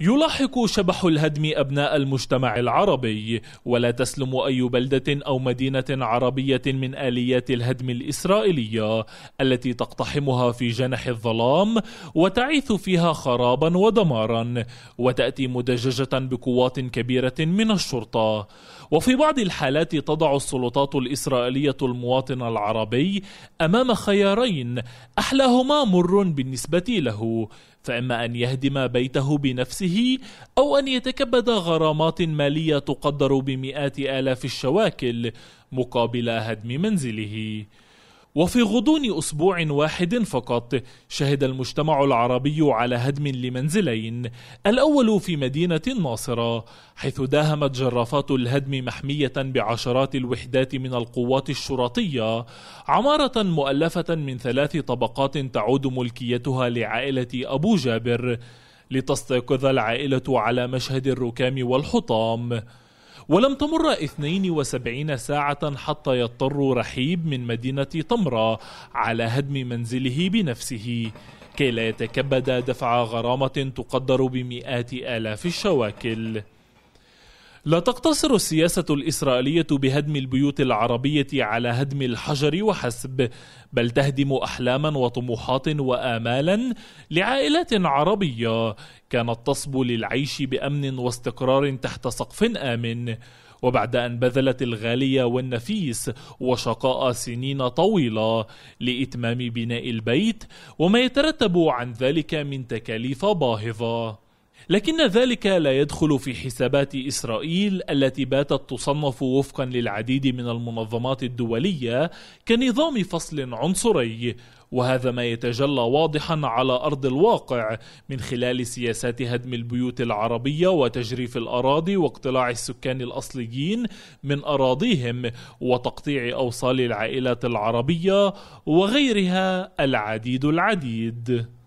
يلاحق شبح الهدم أبناء المجتمع العربي ولا تسلم أي بلدة أو مدينة عربية من آليات الهدم الإسرائيلية التي تقتحمها في جنح الظلام وتعيث فيها خرابا ودمارا وتأتي مدججة بقوات كبيرة من الشرطة وفي بعض الحالات تضع السلطات الإسرائيلية المواطن العربي أمام خيارين أحلاهما مر بالنسبة له فإما أن يهدم بيته بنفسه أو أن يتكبد غرامات مالية تقدر بمئات آلاف الشواكل مقابل هدم منزله وفي غضون أسبوع واحد فقط شهد المجتمع العربي على هدم لمنزلين الأول في مدينة الناصره حيث داهمت جرافات الهدم محمية بعشرات الوحدات من القوات الشرطية عمارة مؤلفة من ثلاث طبقات تعود ملكيتها لعائلة أبو جابر لتستيقظ العائلة على مشهد الركام والحطام ولم تمر 72 ساعة حتى يضطر رحيب من مدينة طمرة على هدم منزله بنفسه كي لا يتكبد دفع غرامة تقدر بمئات آلاف الشواكل لا تقتصر السياسة الإسرائيلية بهدم البيوت العربية على هدم الحجر وحسب، بل تهدم أحلاما وطموحات وآمالا لعائلات عربية كانت تصبو للعيش بأمن واستقرار تحت سقف آمن. وبعد أن بذلت الغالية والنفيس وشقاء سنين طويلة لإتمام بناء البيت وما يترتب عن ذلك من تكاليف باهظة لكن ذلك لا يدخل في حسابات إسرائيل التي باتت تصنف وفقا للعديد من المنظمات الدولية كنظام فصل عنصري وهذا ما يتجلى واضحا على أرض الواقع من خلال سياسات هدم البيوت العربية وتجريف الأراضي واقتلاع السكان الأصليين من أراضيهم وتقطيع أوصال العائلات العربية وغيرها العديد العديد